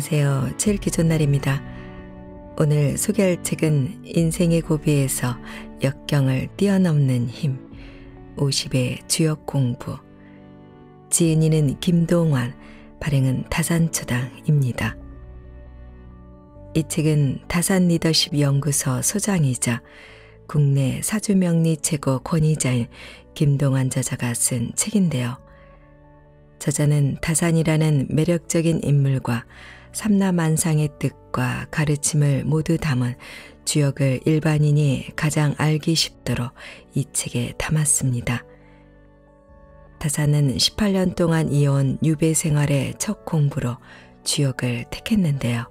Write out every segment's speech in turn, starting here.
안녕하세요. 책 기존날입니다. 오늘 소개할 책은 인생의 고비에서 역경을 뛰어넘는 힘 50의 주역 공부 지은이는 김동완, 발행은 다산초당입니다. 이 책은 다산 리더십 연구소 소장이자 국내 사주명리 최고 권위자인 김동완 저자가 쓴 책인데요. 저자는 다산이라는 매력적인 인물과 삼라만상의 뜻과 가르침을 모두 담은 주역을 일반인이 가장 알기 쉽도록 이 책에 담았습니다. 다사는 18년 동안 이어온 유배 생활의 첫 공부로 주역을 택했는데요.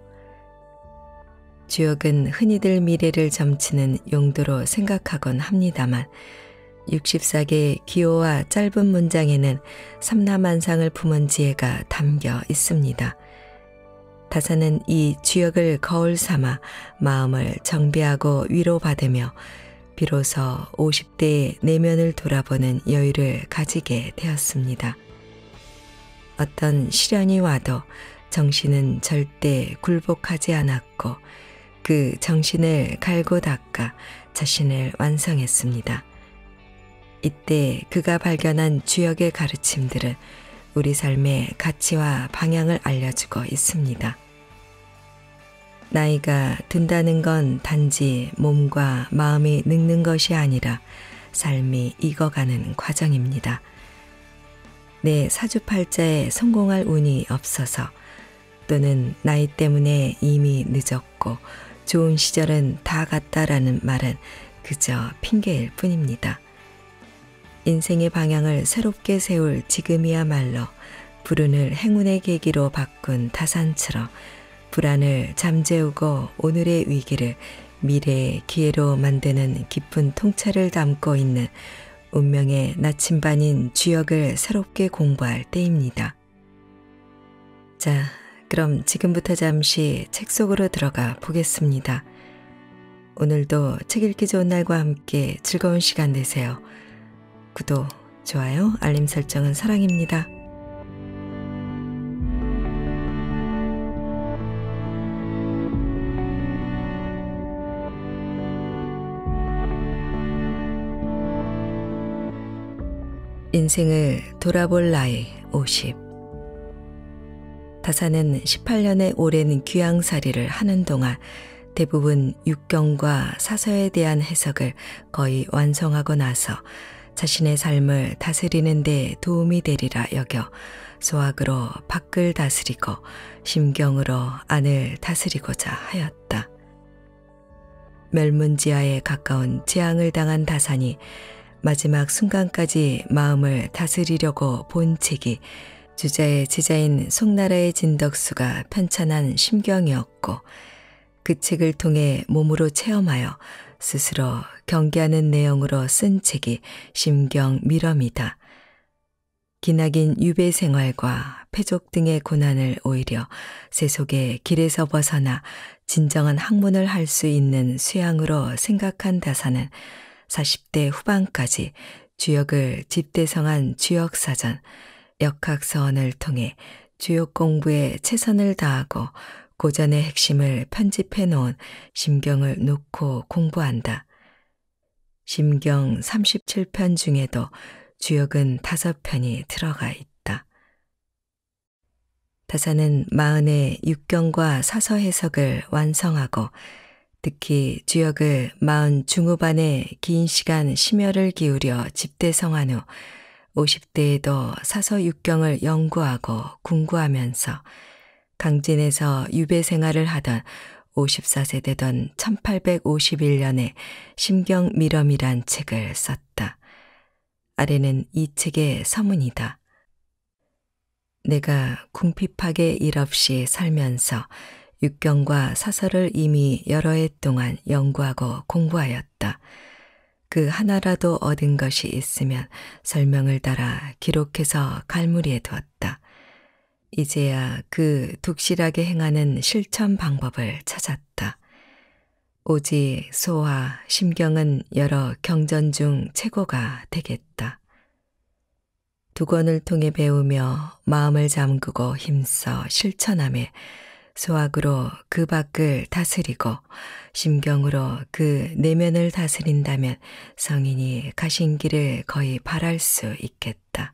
주역은 흔히들 미래를 점치는 용도로 생각하곤 합니다만 64개의 기호와 짧은 문장에는 삼라만상을 품은 지혜가 담겨 있습니다. 타사는 이 주역을 거울 삼아 마음을 정비하고 위로받으며 비로소 50대의 내면을 돌아보는 여유를 가지게 되었습니다. 어떤 시련이 와도 정신은 절대 굴복하지 않았고 그 정신을 갈고 닦아 자신을 완성했습니다. 이때 그가 발견한 주역의 가르침들은 우리 삶의 가치와 방향을 알려주고 있습니다. 나이가 든다는 건 단지 몸과 마음이 늙는 것이 아니라 삶이 익어가는 과정입니다. 내 사주팔자에 성공할 운이 없어서 또는 나이 때문에 이미 늦었고 좋은 시절은 다 갔다라는 말은 그저 핑계일 뿐입니다. 인생의 방향을 새롭게 세울 지금이야말로 불운을 행운의 계기로 바꾼 타산처럼 불안을 잠재우고 오늘의 위기를 미래의 기회로 만드는 깊은 통찰을 담고 있는 운명의 나침반인 주역을 새롭게 공부할 때입니다. 자, 그럼 지금부터 잠시 책 속으로 들어가 보겠습니다. 오늘도 책 읽기 좋은 날과 함께 즐거운 시간 되세요. 구독, 좋아요, 알림 설정은 사랑입니다. 인생을 돌아볼 나이 50. 다사는 18년의 오랜 귀양살이를 하는 동안 대부분 육경과 사서에 대한 해석을 거의 완성하고 나서 자신의 삶을 다스리는 데 도움이 되리라 여겨 소학으로 밖을 다스리고 심경으로 안을 다스리고자 하였다. 멸문지하에 가까운 재앙을 당한 다산이 마지막 순간까지 마음을 다스리려고 본 책이 주자의 제자인 송나라의 진덕수가 편찬한 심경이었고 그 책을 통해 몸으로 체험하여 스스로 경계하는 내용으로 쓴 책이 심경 미럼이다. 기나긴 유배 생활과 패족 등의 고난을 오히려 세속의 길에서 벗어나 진정한 학문을 할 수 있는 수양으로 생각한 다사는 40대 후반까지 주역을 집대성한 주역사전, 역학서원을 통해 주역 공부에 최선을 다하고 고전의 핵심을 편집해 놓은 심경을 놓고 공부한다. 심경 37편 중에도 주역은 5편이 들어가 있다. 다사는 마흔의 육경과 사서 해석을 완성하고 특히 주역을 마흔 중후반에 긴 시간 심혈을 기울여 집대성한 후 50대에도 사서육경을 연구하고 궁구하면서 강진에서 유배 생활을 하던 54세 되던 1851년에 심경미럼이란 책을 썼다. 아래는 이 책의 서문이다. 내가 궁핍하게 일 없이 살면서 육경과 사설을 이미 여러 해 동안 연구하고 공부하였다. 그 하나라도 얻은 것이 있으면 설명을 따라 기록해서 갈무리해 두었다. 이제야 그 독실하게 행하는 실천 방법을 찾았다. 오직 소와 심경은 여러 경전 중 최고가 되겠다. 두건을 통해 배우며 마음을 잠그고 힘써 실천함에 소악으로그 밖을 다스리고 심경으로 그 내면을 다스린다면 성인이 가신 길을 거의 바랄 수 있겠다.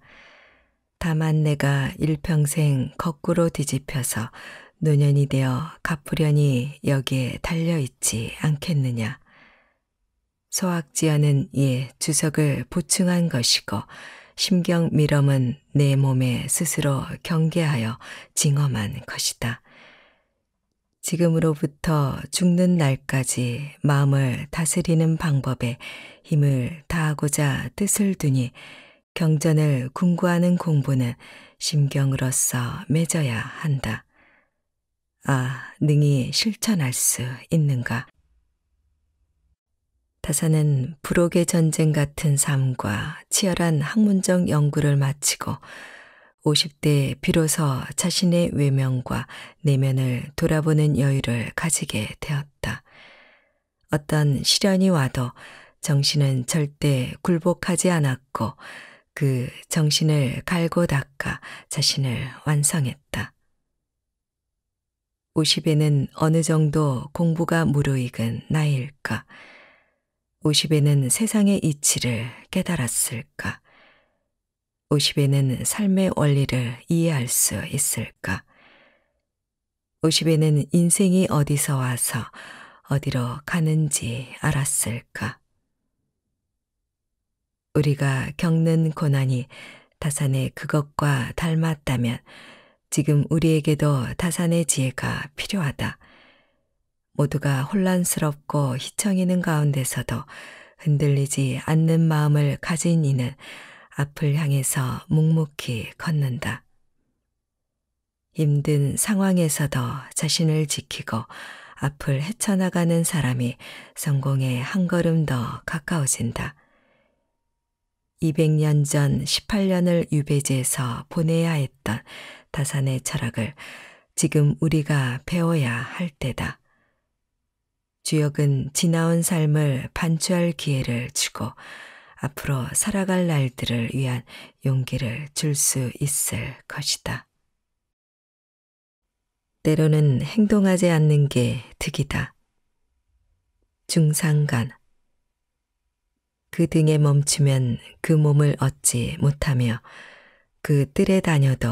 다만 내가 일평생 거꾸로 뒤집혀서 노년이 되어 가프련히 여기에 달려있지 않겠느냐. 소학지연은 이 주석을 보충한 것이고 심경 미럼은 내 몸에 스스로 경계하여 징험한 것이다. 지금으로부터 죽는 날까지 마음을 다스리는 방법에 힘을 다하고자 뜻을 두니 경전을 궁구하는 공부는 심경으로서 맺어야 한다. 아, 능히 실천할 수 있는가. 다사는 불혹의 전쟁 같은 삶과 치열한 학문적 연구를 마치고 50대에 비로소 자신의 외면과 내면을 돌아보는 여유를 가지게 되었다. 어떤 시련이 와도 정신은 절대 굴복하지 않았고 그 정신을 갈고 닦아 자신을 완성했다. 50에는 어느 정도 공부가 무르익은 나이일까? 50에는 세상의 이치를 깨달았을까? 50에는 삶의 원리를 이해할 수 있을까? 50에는 인생이 어디서 와서 어디로 가는지 알았을까? 우리가 겪는 고난이 다산의 그것과 닮았다면 지금 우리에게도 다산의 지혜가 필요하다. 모두가 혼란스럽고 희청이는 가운데서도 흔들리지 않는 마음을 가진 이는 앞을 향해서 묵묵히 걷는다. 힘든 상황에서도 자신을 지키고 앞을 헤쳐나가는 사람이 성공에 한 걸음 더 가까워진다. 200년 전 18년을 유배지에서 보내야 했던 다산의 철학을 지금 우리가 배워야 할 때다. 주역은 지나온 삶을 반추할 기회를 주고 앞으로 살아갈 날들을 위한 용기를 줄 수 있을 것이다. 때로는 행동하지 않는 게 득이다. 중상간. 그 등에 멈추면 그 몸을 얻지 못하며 그 뜰에 다녀도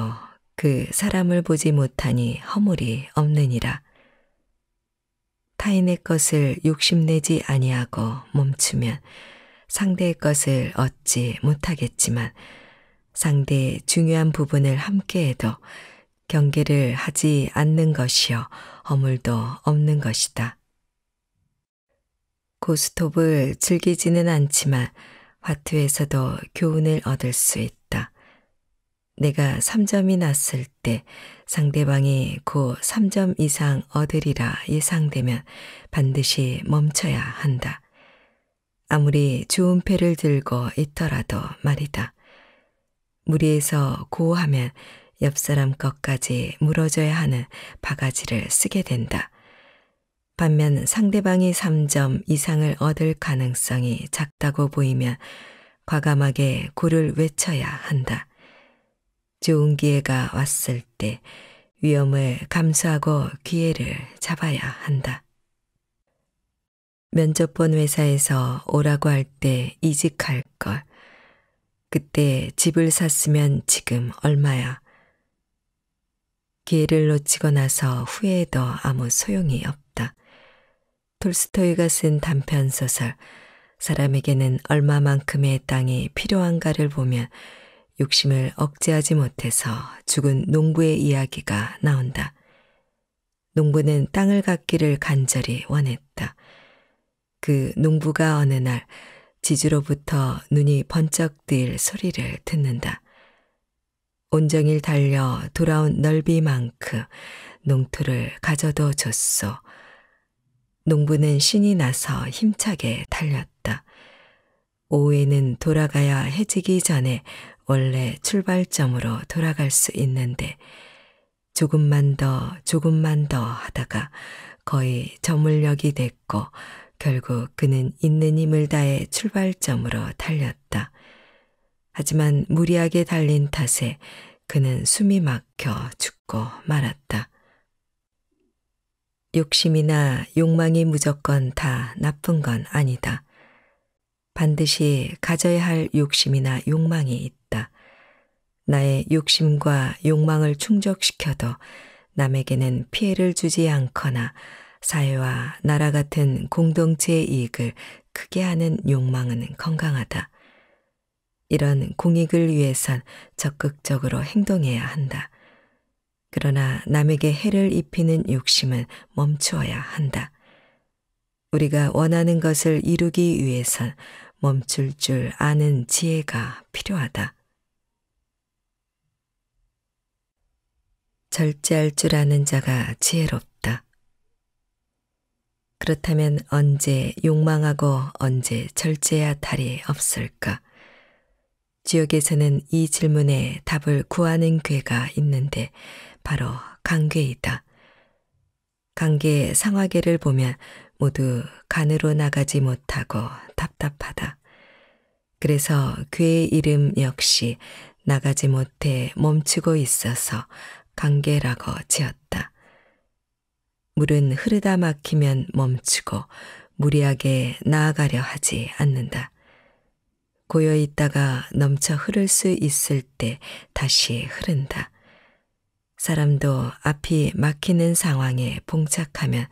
그 사람을 보지 못하니 허물이 없느니라. 타인의 것을 욕심내지 아니하고 멈추면 상대의 것을 얻지 못하겠지만 상대의 중요한 부분을 함께해도 경계를 하지 않는 것이여 허물도 없는 것이다. 고스톱을 즐기지는 않지만 화투에서도 교훈을 얻을 수 있다. 내가 3점이 났을 때 상대방이 곧 3점 이상 얻으리라 예상되면 반드시 멈춰야 한다. 아무리 좋은 패를 들고 있더라도 말이다. 무리해서 고하면 옆 사람 것까지 물어줘야 하는 바가지를 쓰게 된다. 반면 상대방이 3점 이상을 얻을 가능성이 작다고 보이면 과감하게 골을 외쳐야 한다. 좋은 기회가 왔을 때 위험을 감수하고 기회를 잡아야 한다. 면접 본 회사에서 오라고 할 때 이직할 걸. 그때 집을 샀으면 지금 얼마야. 기회를 놓치고 나서 후회해도 아무 소용이 없다. 톨스토이가 쓴 단편 소설 사람에게는 얼마만큼의 땅이 필요한가를 보면 욕심을 억제하지 못해서 죽은 농부의 이야기가 나온다. 농부는 땅을 갖기를 간절히 원했다. 그 농부가 어느 날 지주로부터 눈이 번쩍 뜰 소리를 듣는다. 온종일 달려 돌아온 넓이만큼 농토를 가져도 줬소. 농부는 신이 나서 힘차게 달렸다. 오후에는 돌아가야 해지기 전에 원래 출발점으로 돌아갈 수 있는데 조금만 더 조금만 더 하다가 거의 저물력이 됐고 결국 그는 있는 힘을 다해 출발점으로 달렸다. 하지만 무리하게 달린 탓에 그는 숨이 막혀 죽고 말았다. 욕심이나 욕망이 무조건 다 나쁜 건 아니다. 반드시 가져야 할 욕심이나 욕망이 있다. 나의 욕심과 욕망을 충족시켜도 남에게는 피해를 주지 않거나 사회와 나라 같은 공동체의 이익을 크게 하는 욕망은 건강하다. 이런 공익을 위해선 적극적으로 행동해야 한다. 그러나 남에게 해를 입히는 욕심은 멈추어야 한다. 우리가 원하는 것을 이루기 위해선 멈출 줄 아는 지혜가 필요하다. 절제할 줄 아는 자가 지혜롭다. 그렇다면 언제 욕망하고 언제 절제야 탈이 없을까? 지옥에서는 이 질문에 답을 구하는 괴가 있는데 바로 강괴이다. 강괴 상화계를 보면 모두 간으로 나가지 못하고 답답하다. 그래서 괴의 이름 역시 나가지 못해 멈추고 있어서 강계라고 지었다. 물은 흐르다 막히면 멈추고 무리하게 나아가려 하지 않는다. 고여 있다가 넘쳐 흐를 수 있을 때 다시 흐른다. 사람도 앞이 막히는 상황에 봉착하면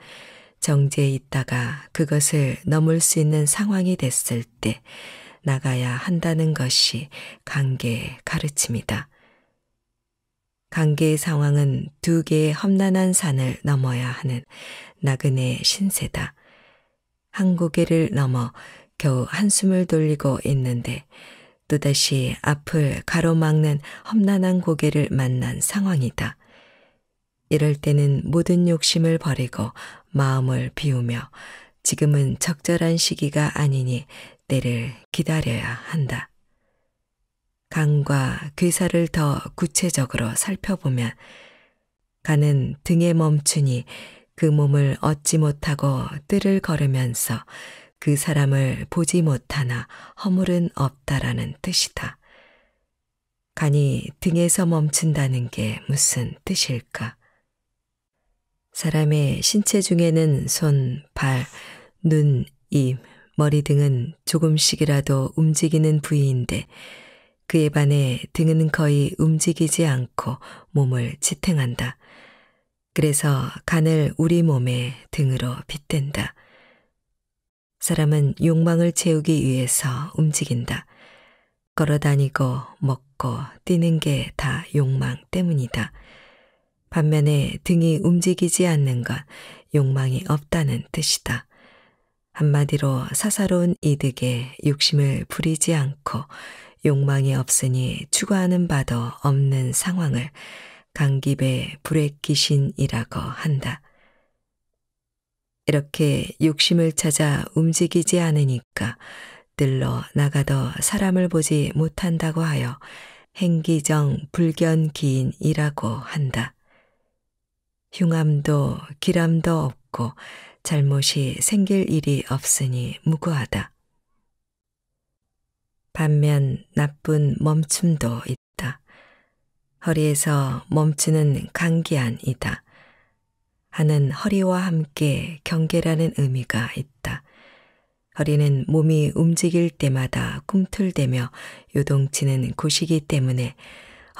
정지에 있다가 그것을 넘을 수 있는 상황이 됐을 때 나가야 한다는 것이 강계의 가르침이다. 강계의 상황은 두 개의 험난한 산을 넘어야 하는 나그네의 신세다. 한 고개를 넘어 겨우 한숨을 돌리고 있는데 또다시 앞을 가로막는 험난한 고개를 만난 상황이다. 이럴 때는 모든 욕심을 버리고 마음을 비우며 지금은 적절한 시기가 아니니 때를 기다려야 한다. 강과 괴사를 더 구체적으로 살펴보면 가는 등에 멈추니 그 몸을 얻지 못하고 뜰을 걸으면서 그 사람을 보지 못하나 허물은 없다라는 뜻이다. 간이 등에서 멈춘다는 게 무슨 뜻일까? 사람의 신체 중에는 손, 발, 눈, 입, 머리 등은 조금씩이라도 움직이는 부위인데 그에 반해 등은 거의 움직이지 않고 몸을 지탱한다. 그래서 간을 우리 몸의 등으로 빗댄다. 사람은 욕망을 채우기 위해서 움직인다. 걸어 다니고 먹고 뛰는 게 다 욕망 때문이다. 반면에 등이 움직이지 않는 건 욕망이 없다는 뜻이다. 한마디로 사사로운 이득에 욕심을 부리지 않고 욕망이 없으니 추구하는 바도 없는 상황을 강기배 불의기신이라고 한다. 이렇게 욕심을 찾아 움직이지 않으니까 들러 나가도 사람을 보지 못한다고 하여 행기정 불견기인이라고 한다. 흉함도 기람도 없고 잘못이 생길 일이 없으니 무고하다. 반면 나쁜 멈춤도 있다. 허리에서 멈추는 강기안이다. 하는 허리와 함께 경계라는 의미가 있다. 허리는 몸이 움직일 때마다 꿈틀대며 요동치는 곳이기 때문에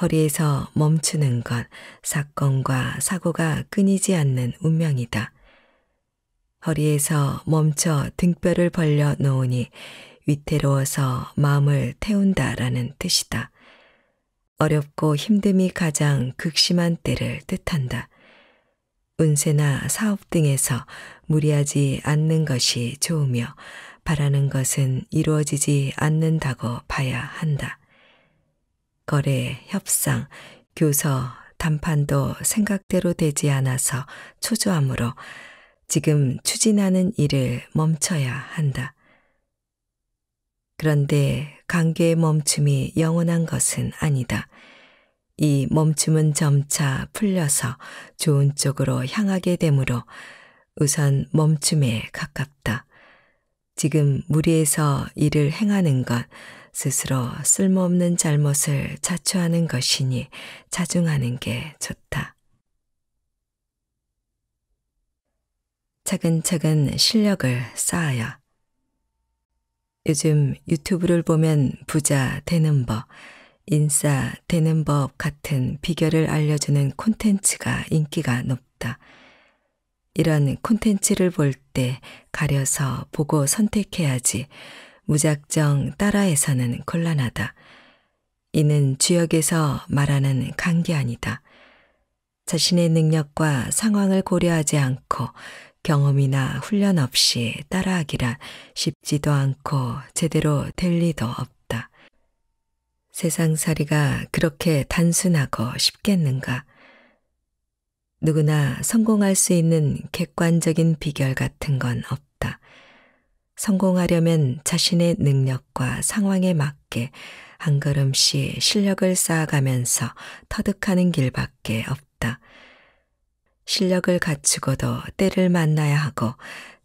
허리에서 멈추는 건 사건과 사고가 끊이지 않는 운명이다. 허리에서 멈춰 등뼈를 벌려 놓으니 위태로워서 마음을 태운다라는 뜻이다. 어렵고 힘듦이 가장 극심한 때를 뜻한다. 운세나 사업 등에서 무리하지 않는 것이 좋으며 바라는 것은 이루어지지 않는다고 봐야 한다. 거래, 협상, 교서, 담판도 생각대로 되지 않아서 초조함으로 지금 추진하는 일을 멈춰야 한다. 그런데 관계의 멈춤이 영원한 것은 아니다. 이 멈춤은 점차 풀려서 좋은 쪽으로 향하게 되므로 우선 멈춤에 가깝다. 지금 무리해서 일을 행하는 것, 스스로 쓸모없는 잘못을 자초하는 것이니 자중하는 게 좋다. 차근차근 실력을 쌓아야 요즘 유튜브를 보면 부자 되는 법, 인싸 되는 법 같은 비결을 알려주는 콘텐츠가 인기가 높다. 이런 콘텐츠를 볼 때 가려서 보고 선택해야지 무작정 따라해서는 곤란하다. 이는 주역에서 말하는 강기 아니다. 자신의 능력과 상황을 고려하지 않고 경험이나 훈련 없이 따라하기란 쉽지도 않고 제대로 될 리도 없다. 세상살이가 그렇게 단순하고 쉽겠는가? 누구나 성공할 수 있는 객관적인 비결 같은 건 없다. 성공하려면 자신의 능력과 상황에 맞게 한 걸음씩 실력을 쌓아가면서 터득하는 길밖에 없다. 실력을 갖추고도 때를 만나야 하고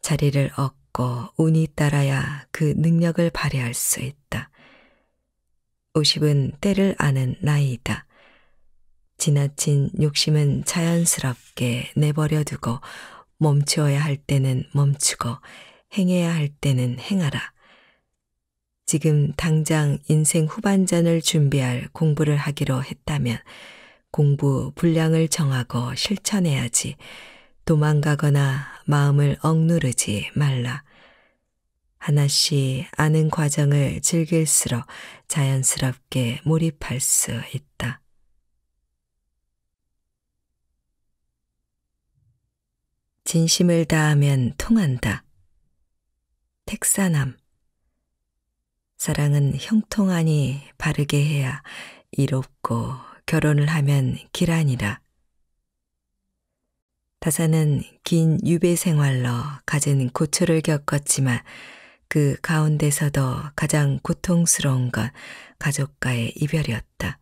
자리를 얻고 운이 따라야 그 능력을 발휘할 수 있다. 50은 때를 아는 나이다 지나친 욕심은 자연스럽게 내버려 두고 멈추어야 할 때는 멈추고 행해야 할 때는 행하라. 지금 당장 인생 후반전을 준비할 공부를 하기로 했다면 공부 분량을 정하고 실천해야지 도망가거나 마음을 억누르지 말라. 하나씩 아는 과정을 즐길수록 자연스럽게 몰입할 수 있다. 진심을 다하면 통한다. 택사남. 사랑은 형통하니 바르게 해야 이롭고 결혼을 하면 길란이라 다사는 긴 유배 생활로 갖은 고초를 겪었지만 그 가운데서도 가장 고통스러운 건 가족과의 이별이었다.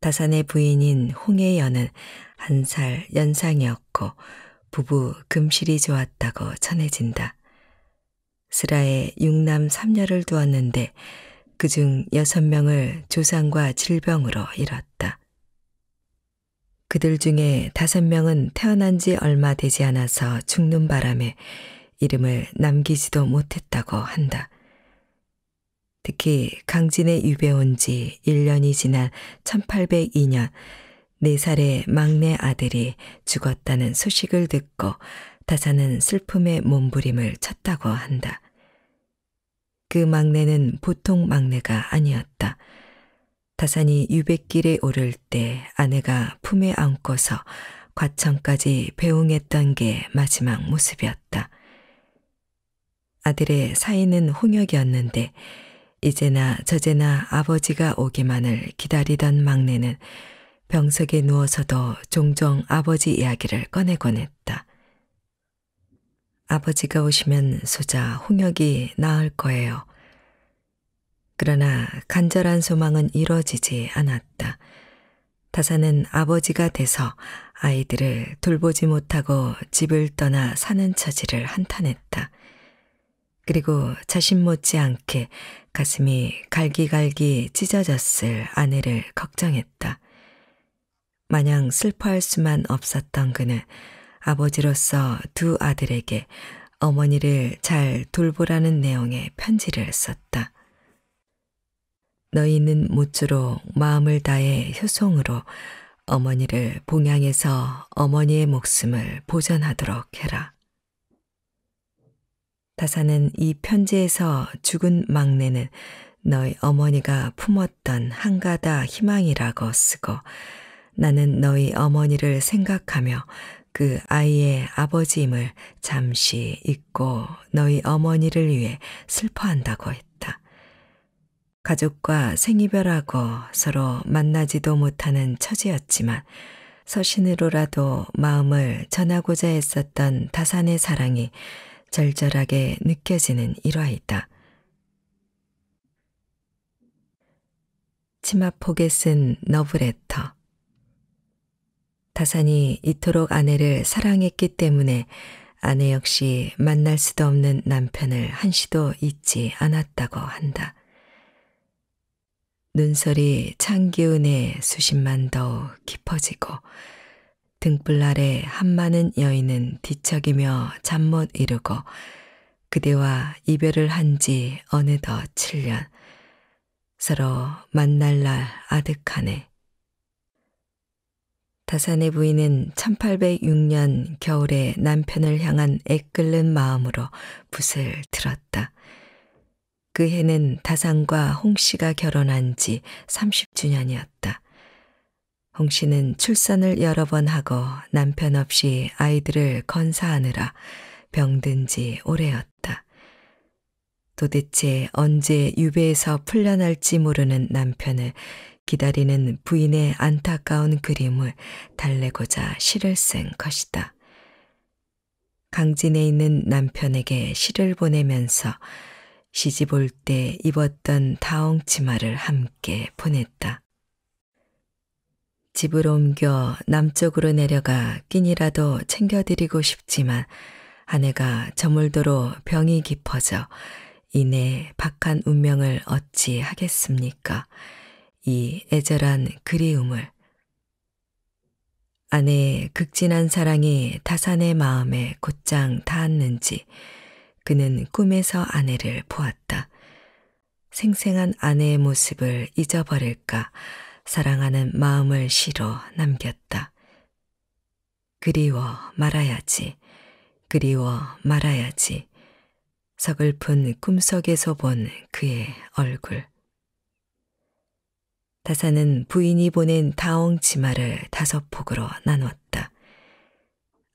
다산의 부인인 홍혜연은 한 살 연상이었고 부부 금실이 좋았다고 전해진다. 스라에 6남 3녀를 두었는데 그중 여섯 명을 조상과 질병으로 잃었다. 그들 중에 다섯 명은 태어난 지 얼마 되지 않아서 죽는 바람에 이름을 남기지도 못했다고 한다. 특히 강진의 유배온 지 1년이 지난 1802년 4살의 막내 아들이 죽었다는 소식을 듣고 다사는 슬픔의 몸부림을 쳤다고 한다. 그 막내는 보통 막내가 아니었다. 다산이 유백길에 오를 때 아내가 품에 안고서 과천까지 배웅했던 게 마지막 모습이었다. 아들의 사이는 홍역이었는데 이제나 저제나 아버지가 오기만을 기다리던 막내는 병석에 누워서도 종종 아버지 이야기를 꺼내곤 했다. 아버지가 오시면 소자 홍역이 나을 거예요. 그러나 간절한 소망은 이뤄지지 않았다. 다사는 아버지가 돼서 아이들을 돌보지 못하고 집을 떠나 사는 처지를 한탄했다. 그리고 자신 못지않게 가슴이 갈기갈기 찢어졌을 아내를 걱정했다. 마냥 슬퍼할 수만 없었던 그는 아버지로서 두 아들에게 어머니를 잘 돌보라는 내용의 편지를 썼다. 너희는 모쪼록 마음을 다해 효송으로 어머니를 봉양해서 어머니의 목숨을 보전하도록 해라. 다사는 이 편지에서 죽은 막내는 너희 어머니가 품었던 한가다 희망이라고 쓰고 나는 너희 어머니를 생각하며 그 아이의 아버지임을 잠시 잊고 너희 어머니를 위해 슬퍼한다고 했다. 가족과 생이별하고 서로 만나지도 못하는 처지였지만 서신으로라도 마음을 전하고자 했었던 다산의 사랑이 절절하게 느껴지는 일화이다. 치마폭에 쓴 너브레터 다산이 이토록 아내를 사랑했기 때문에 아내 역시 만날 수도 없는 남편을 한시도 잊지 않았다고 한다. 눈설이 찬 기운에 수십만 더 깊어지고 등불 아래 한 많은 여인은 뒤척이며 잠 못 이루고 그대와 이별을 한 지 어느덧 7년 서로 만날 날 아득하네. 다산의 부인은 1806년 겨울에 남편을 향한 애끓는 마음으로 붓을 들었다. 그 해는 다산과 홍씨가 결혼한 지 30주년이었다. 홍씨는 출산을 여러 번 하고 남편 없이 아이들을 건사하느라 병든 지 오래였다. 도대체 언제 유배에서 풀려날지 모르는 남편을 기다리는 부인의 안타까운 그림을 달래고자 시를 쓴 것이다. 강진에 있는 남편에게 시를 보내면서 시집 올 때 입었던 다홍 치마를 함께 보냈다. 집으 옮겨 남쪽으로 내려가 끼니라도 챙겨드리고 싶지만 아내가 저물도록 병이 깊어져 이내 박한 운명을 어찌 하겠습니까? 이 애절한 그리움을 아내의 극진한 사랑이 다산의 마음에 곧장 닿았는지 그는 꿈에서 아내를 보았다. 생생한 아내의 모습을 잊어버릴까 사랑하는 마음을 시로 남겼다. 그리워 말아야지, 그리워 말아야지. 서글픈 꿈속에서 본 그의 얼굴. 다사는 부인이 보낸 다홍 치마를 다섯 폭으로 나눴다.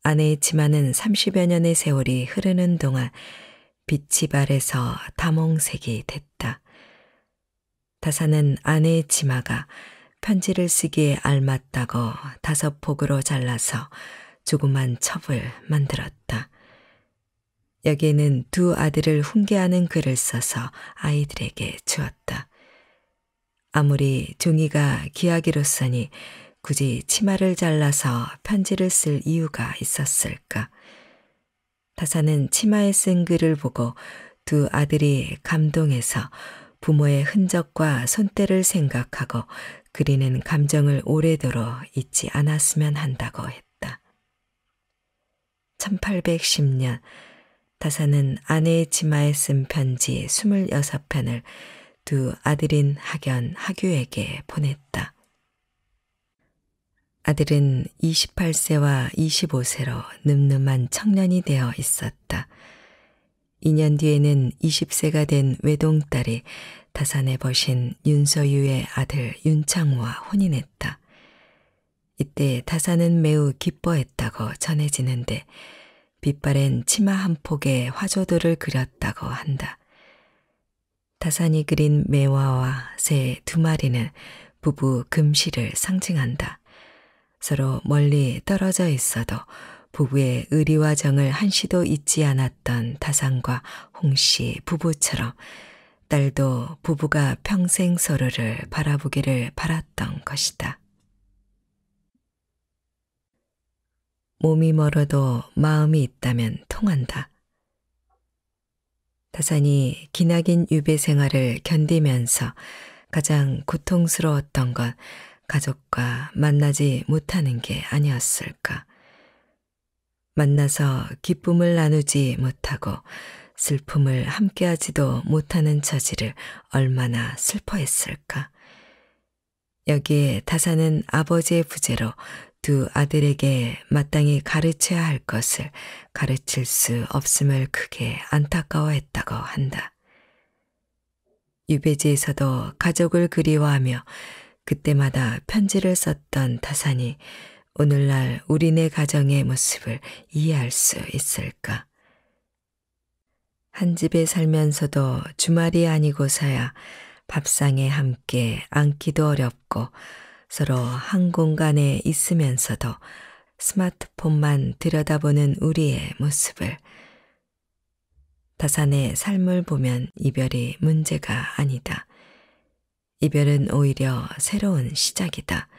아내의 치마는 30여 년의 세월이 흐르는 동안 빛이 발에서 다홍색이 됐다. 다사는 아내의 치마가 편지를 쓰기에 알맞다고 다섯 폭으로 잘라서 조그만 첩을 만들었다. 여기에는 두 아들을 훈계하는 글을 써서 아이들에게 주었다. 아무리 종이가 귀하기로서니 굳이 치마를 잘라서 편지를 쓸 이유가 있었을까. 다사는 치마에 쓴 글을 보고 두 아들이 감동해서 부모의 흔적과 손때를 생각하고 그리는 감정을 오래도록 잊지 않았으면 한다고 했다. 1810년 다사는 아내의 치마에 쓴 편지 26편을 두 아들인 학연, 학유에게 보냈다. 아들은 28세와 25세로 늠름한 청년이 되어 있었다. 2년 뒤에는 20세가 된 외동딸이 다산에 버신 윤서유의 아들 윤창우와 혼인했다. 이때 다산은 매우 기뻐했다고 전해지는데 빛바랜 치마 한 폭에 화조도를 그렸다고 한다. 다산이 그린 매화와 새 두 마리는 부부 금실을 상징한다. 서로 멀리 떨어져 있어도 부부의 의리와 정을 한시도 잊지 않았던 다산과 홍씨 부부처럼 딸도 부부가 평생 서로를 바라보기를 바랐던 것이다. 몸이 멀어도 마음이 있다면 통한다. 다산이 기나긴 유배 생활을 견디면서 가장 고통스러웠던 건 가족과 만나지 못하는 게 아니었을까. 만나서 기쁨을 나누지 못하고 슬픔을 함께하지도 못하는 처지를 얼마나 슬퍼했을까. 여기에 다산은 아버지의 부재로 두 아들에게 마땅히 가르쳐야 할 것을 가르칠 수 없음을 크게 안타까워했다고 한다. 유배지에서도 가족을 그리워하며 그때마다 편지를 썼던 타산이 오늘날 우리네 가정의 모습을 이해할 수 있을까? 한 집에 살면서도 주말이 아니고서야 밥상에 함께 앉기도 어렵고 서로 한 공간에 있으면서도 스마트폰만 들여다보는 우리의 모습을 다산의 삶을 보면 이별이 문제가 아니다. 이별은 오히려 새로운 시작이다.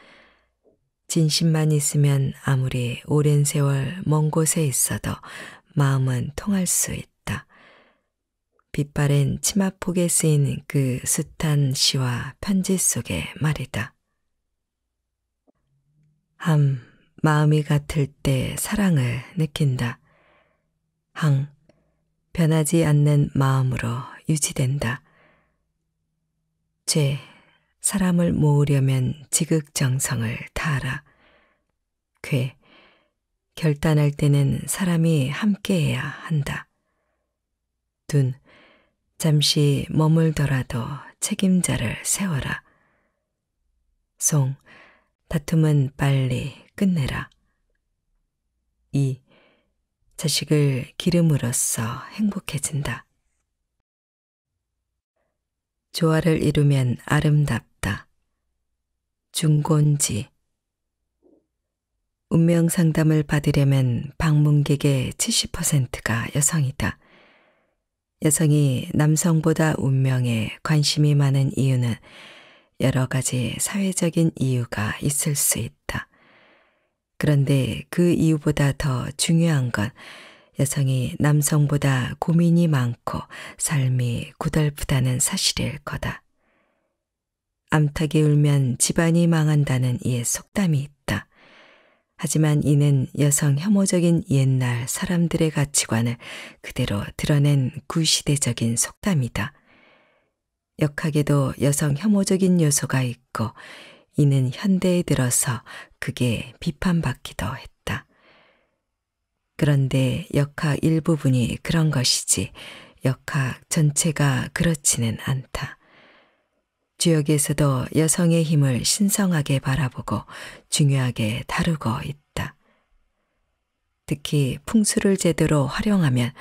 진심만 있으면 아무리 오랜 세월 먼 곳에 있어도 마음은 통할 수 있다. 빛바랜 치마폭에 쓰인 그 숱한 시와 편지 속에 말이다. 함, 마음이 같을 때 사랑을 느낀다. 항, 변하지 않는 마음으로 유지된다. 죄, 사람을 모으려면 지극정성을 다하라. 괴, 결단할 때는 사람이 함께해야 한다. 둔, 잠시 머물더라도 책임자를 세워라. 송, 다툼은 빨리 끝내라. 2. 자식을 기름으로써 행복해진다. 조화를 이루면 아름답다. 중곤지 운명 상담을 받으려면 방문객의 70%가 여성이다. 여성이 남성보다 운명에 관심이 많은 이유는 여러 가지 사회적인 이유가 있을 수 있다. 그런데 그 이유보다 더 중요한 건 여성이 남성보다 고민이 많고 삶이 고달프다는 사실일 거다. 암탉이 울면 집안이 망한다는 이의 속담이 있다. 하지만 이는 여성 혐오적인 옛날 사람들의 가치관을 그대로 드러낸 구시대적인 속담이다. 역학에도 여성 혐오적인 요소가 있고 이는 현대에 들어서 그게 비판받기도 했다. 그런데 역학 일부분이 그런 것이지 역학 전체가 그렇지는 않다. 주역에서도 여성의 힘을 신성하게 바라보고 중요하게 다루고 있다. 특히 풍수를 제대로 활용하면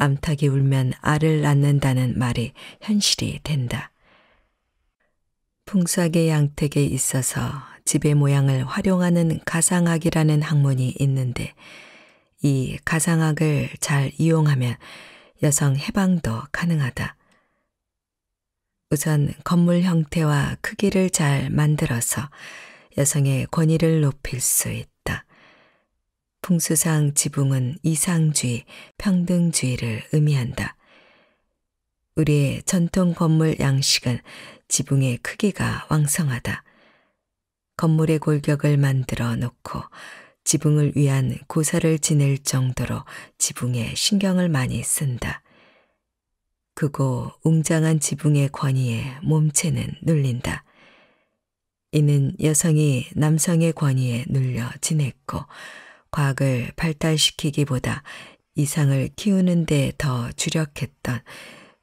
암탉이 울면 알을 낳는다는 말이 현실이 된다. 풍수학의 양택에 있어서 집의 모양을 활용하는 가상학이라는 학문이 있는데 이 가상학을 잘 이용하면 여성 해방도 가능하다. 우선 건물 형태와 크기를 잘 만들어서 여성의 권위를 높일 수 있다. 풍수상 지붕은 이상주의, 평등주의를 의미한다. 우리의 전통 건물 양식은 지붕의 크기가 왕성하다. 건물의 골격을 만들어 놓고 지붕을 위한 고사를 지낼 정도로 지붕에 신경을 많이 쓴다. 그고 웅장한 지붕의 권위에 몸체는 눌린다. 이는 여성이 남성의 권위에 눌려 지냈고 과학을 발달시키기보다 이상을 키우는 데 더 주력했던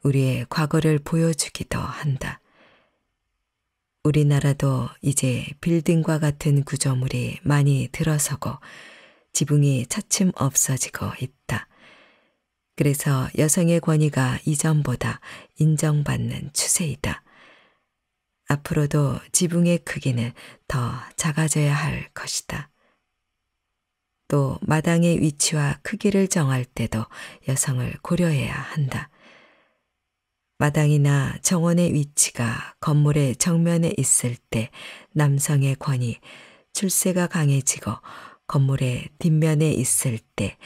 우리의 과거를 보여주기도 한다. 우리나라도 이제 빌딩과 같은 구조물이 많이 들어서고 지붕이 차츰 없어지고 있다. 그래서 여성의 권위가 이전보다 인정받는 추세이다. 앞으로도 지붕의 크기는 더 작아져야 할 것이다. 또 마당의 위치와 크기를 정할 때도 여성을 고려해야 한다. 마당이나 정원의 위치가 건물의 정면에 있을 때 남성의 권위, 출세가 강해지고 건물의 뒷면에 있을 때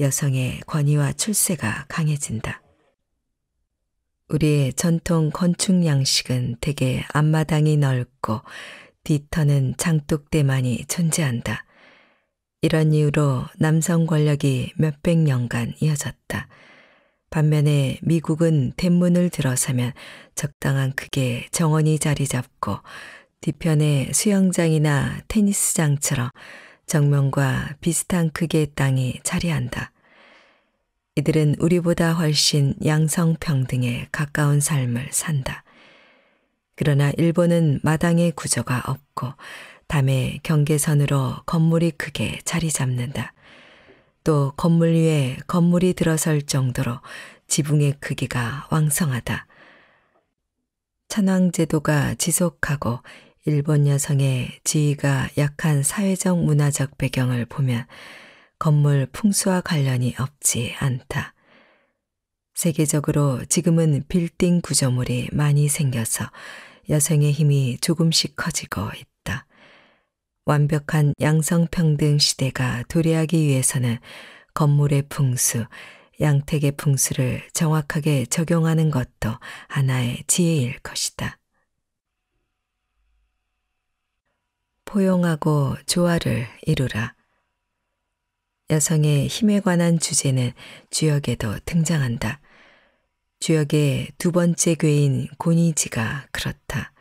여성의 권위와 출세가 강해진다. 우리의 전통 건축 양식은 대개 앞마당이 넓고 뒤터는 장독대만이 존재한다. 이런 이유로 남성 권력이 몇백 년간 이어졌다. 반면에 미국은 대문을 들어서면 적당한 크기의 정원이 자리 잡고 뒤편에 수영장이나 테니스장처럼 정면과 비슷한 크기의 땅이 자리한다. 이들은 우리보다 훨씬 양성평등에 가까운 삶을 산다. 그러나 일본은 마당의 구조가 없고 담에 경계선으로 건물이 크게 자리 잡는다. 또 건물 위에 건물이 들어설 정도로 지붕의 크기가 왕성하다. 천황제도가 지속하고 일본 여성의 지위가 약한 사회적 문화적 배경을 보면 건물 풍수와 관련이 없지 않다. 세계적으로 지금은 빌딩 구조물이 많이 생겨서 여성의 힘이 조금씩 커지고 있다. 완벽한 양성평등 시대가 도래하기 위해서는 건물의 풍수, 양택의 풍수를 정확하게 적용하는 것도 하나의 지혜일 것이다. 포용하고 조화를 이루라. 여성의 힘에 관한 주제는 주역에도 등장한다. 주역의 두 번째 괴인 고니지가 그렇다.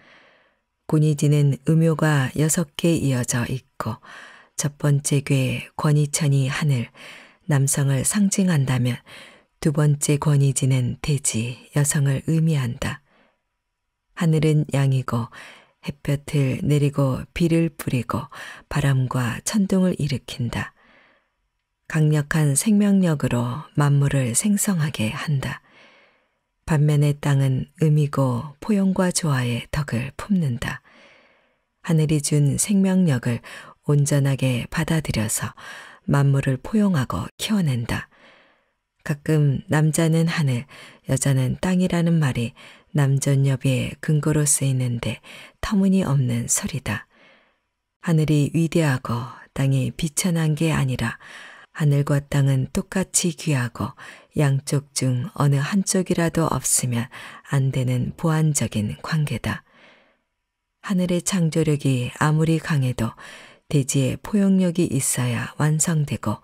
고니지는 음요가 여섯 개 이어져 있고 첫 번째 궤 권이천이 하늘, 남성을 상징한다면 두 번째 권이지는 돼지, 여성을 의미한다. 하늘은 양이고 햇볕을 내리고 비를 뿌리고 바람과 천둥을 일으킨다. 강력한 생명력으로 만물을 생성하게 한다. 반면에 땅은 음이고 포용과 조화의 덕을 품는다. 하늘이 준 생명력을 온전하게 받아들여서 만물을 포용하고 키워낸다. 가끔 남자는 하늘, 여자는 땅이라는 말이 남존여비의 근거로 쓰이는데 터무니없는 소리다. 하늘이 위대하고 땅이 비천한 게 아니라 하늘과 땅은 똑같이 귀하고 양쪽 중 어느 한쪽이라도 없으면 안 되는 보완적인 관계다. 하늘의 창조력이 아무리 강해도 대지의 포용력이 있어야 완성되고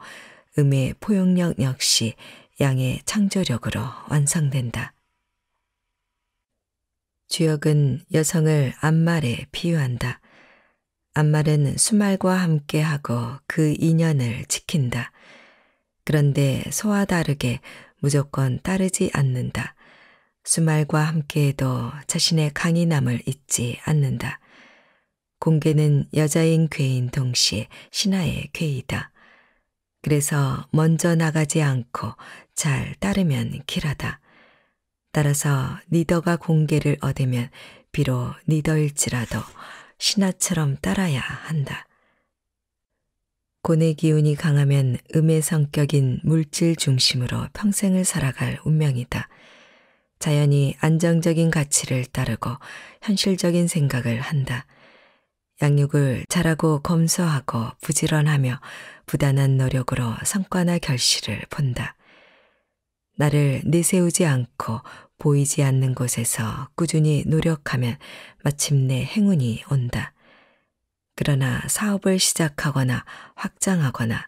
음의 포용력 역시 양의 창조력으로 완성된다. 주역은 여성을 암말에 비유한다. 암말은 수말과 함께하고 그 인연을 지킨다. 그런데 소와 다르게 무조건 따르지 않는다. 수말과 함께해도 자신의 강인함을 잊지 않는다. 공개는 여자인 괴인 동시에 신하의 괴이다. 그래서 먼저 나가지 않고 잘 따르면 길하다. 따라서 리더가 공개를 얻으면 비록 리더일지라도 신하처럼 따라야 한다. 고뇌 기운이 강하면 음의 성격인 물질 중심으로 평생을 살아갈 운명이다. 자연이 안정적인 가치를 따르고 현실적인 생각을 한다. 양육을 잘하고 검소하고 부지런하며 부단한 노력으로 성과나 결실을 본다. 나를 내세우지 않고 보이지 않는 곳에서 꾸준히 노력하면 마침내 행운이 온다. 그러나 사업을 시작하거나 확장하거나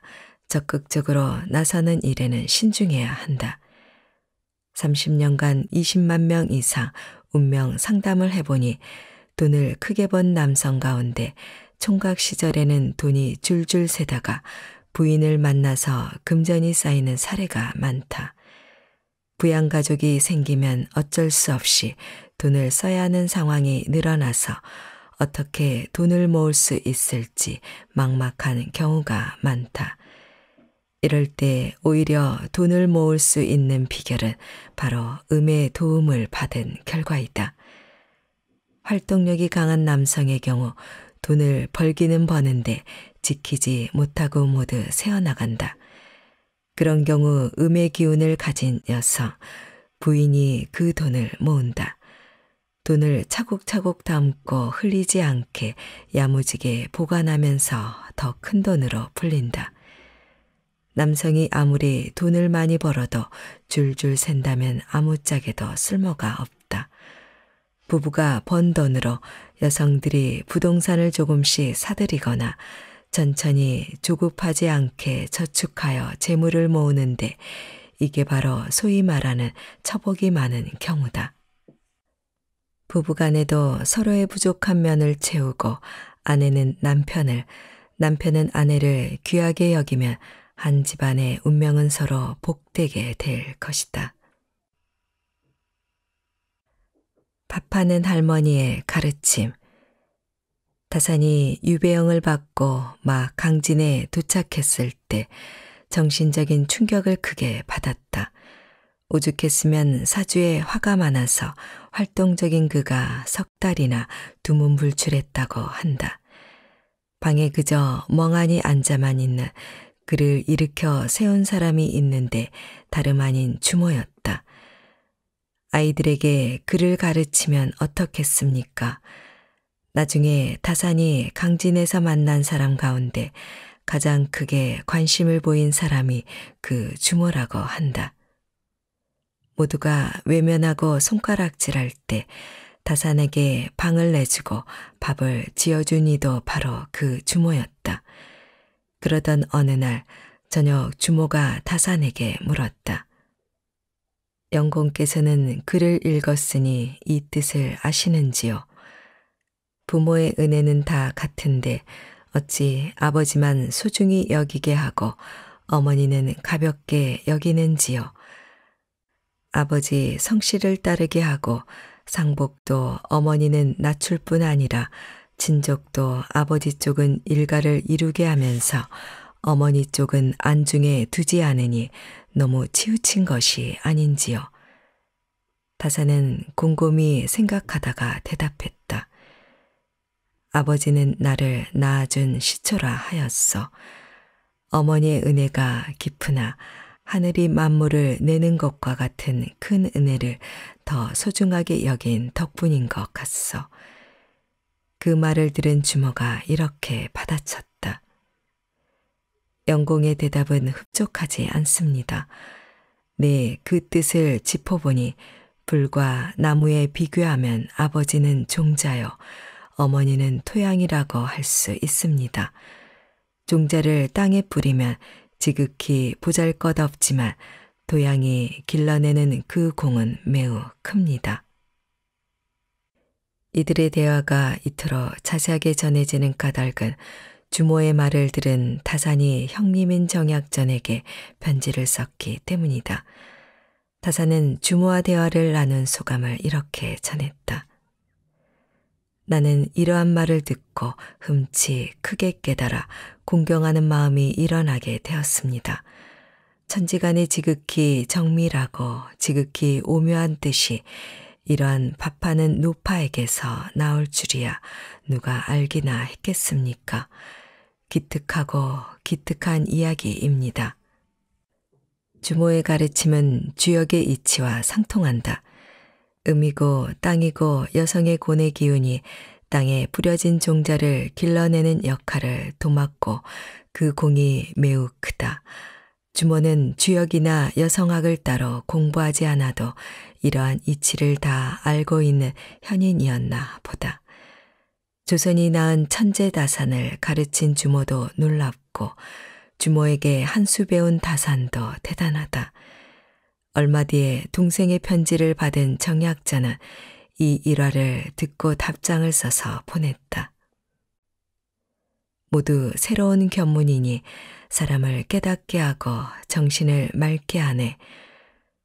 적극적으로 나서는 일에는 신중해야 한다. 30년간 20만 명 이상 운명 상담을 해보니 돈을 크게 번 남성 가운데 총각 시절에는 돈이 줄줄 새다가 부인을 만나서 금전이 쌓이는 사례가 많다. 부양가족이 생기면 어쩔 수 없이 돈을 써야 하는 상황이 늘어나서 어떻게 돈을 모을 수 있을지 막막한 경우가 많다. 이럴 때 오히려 돈을 모을 수 있는 비결은 바로 음의 도움을 받은 결과이다. 활동력이 강한 남성의 경우 돈을 벌기는 버는데 지키지 못하고 모두 새어나간다. 그런 경우 음의 기운을 가진 여성, 부인이 그 돈을 모은다. 돈을 차곡차곡 담고 흘리지 않게 야무지게 보관하면서 더 큰 돈으로 풀린다 남성이 아무리 돈을 많이 벌어도 줄줄 샌다면 아무짝에도 쓸모가 없다. 부부가 번 돈으로 여성들이 부동산을 조금씩 사들이거나 천천히 조급하지 않게 저축하여 재물을 모으는데 이게 바로 소위 말하는 처복이 많은 경우다. 부부간에도 서로의 부족한 면을 채우고 아내는 남편을, 남편은 아내를 귀하게 여기면 한 집안의 운명은 서로 복되게 될 것이다. 밥하는 할머니의 가르침. 다산이 유배형을 받고 막 강진에 도착했을 때 정신적인 충격을 크게 받았다. 오죽했으면 사주에 화가 많아서 활동적인 그가 석 달이나 두문불출했다고 한다. 방에 그저 멍하니 앉아만 있는 그를 일으켜 세운 사람이 있는데 다름 아닌 주모였다. 아이들에게 그를 가르치면 어떻겠습니까? 나중에 다산이 강진에서 만난 사람 가운데 가장 크게 관심을 보인 사람이 그 주모라고 한다. 모두가 외면하고 손가락질할 때 다산에게 방을 내주고 밥을 지어준 이도 바로 그 주모였다. 그러던 어느 날 저녁 주모가 다산에게 물었다. 영공께서는 글을 읽었으니 이 뜻을 아시는지요? 부모의 은혜는 다 같은데 어찌 아버지만 소중히 여기게 하고 어머니는 가볍게 여기는지요? 아버지 성씨를 따르게 하고 상복도 어머니는 낮출 뿐 아니라 친족도 아버지 쪽은 일가를 이루게 하면서 어머니 쪽은 안중에 두지 않으니 너무 치우친 것이 아닌지요. 다사는 곰곰이 생각하다가 대답했다. 아버지는 나를 낳아준 시초라 하였어. 어머니의 은혜가 깊으나 하늘이 만물을 내는 것과 같은 큰 은혜를 더 소중하게 여긴 덕분인 것 같소. 그 말을 들은 주모가 이렇게 받아쳤다. 영공의 대답은 흡족하지 않습니다. 네, 그 뜻을 짚어보니 불과 나무에 비교하면 아버지는 종자요, 어머니는 토양이라고 할 수 있습니다. 종자를 땅에 뿌리면 지극히 보잘 것 없지만 도양이 길러내는 그 공은 매우 큽니다. 이들의 대화가 이틀어 자세하게 전해지는 까닭은 주모의 말을 들은 다산이 형님인 정약전에게 편지를 썼기 때문이다. 다산은 주모와 대화를 나눈 소감을 이렇게 전했다. 나는 이러한 말을 듣고 흠치 크게 깨달아 공경하는 마음이 일어나게 되었습니다. 천지간의 지극히 정밀하고 지극히 오묘한 뜻이 이러한 밥하는 노파에게서 나올 줄이야 누가 알기나 했겠습니까? 기특하고 기특한 이야기입니다. 주모의 가르침은 주역의 이치와 상통한다. 음이고 땅이고 여성의 고뇌 기운이 땅에 뿌려진 종자를 길러내는 역할을 도맡고 그 공이 매우 크다. 주모는 주역이나 여성학을 따로 공부하지 않아도 이러한 이치를 다 알고 있는 현인이었나 보다. 조선이 낳은 천재다산을 가르친 주모도 놀랍고 주모에게 한수 배운 다산도 대단하다. 얼마 뒤에 동생의 편지를 받은 정약자는 이 일화를 듣고 답장을 써서 보냈다. 모두 새로운 견문이니 사람을 깨닫게 하고 정신을 맑게 하네.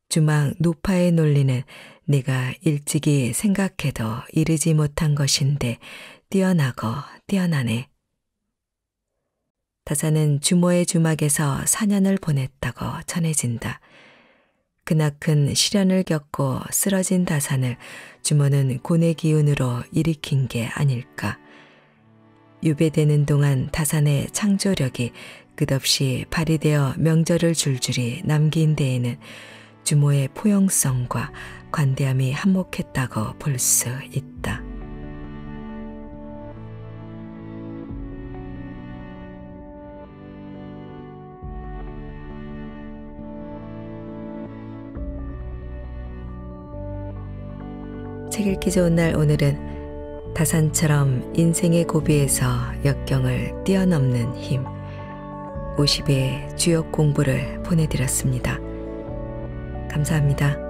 주망 노파의 논리는 내가 일찍이 생각해도 이르지 못한 것인데 뛰어나고 뛰어나네. 다사는 주모의 주막에서 4년을 보냈다고 전해진다. 그나큰 시련을 겪고 쓰러진 다산을 주모는 고뇌 기운으로 일으킨 게 아닐까. 유배되는 동안 다산의 창조력이 끝없이 발휘되어 명절을 줄줄이 남긴 데에는 주모의 포용성과 관대함이 한몫했다고 볼 수 있다. 책 읽기 좋은 날 오늘은 다산처럼 인생의 고비에서 역경을 뛰어넘는 힘 50의 주역 공부를 보내드렸습니다. 감사합니다.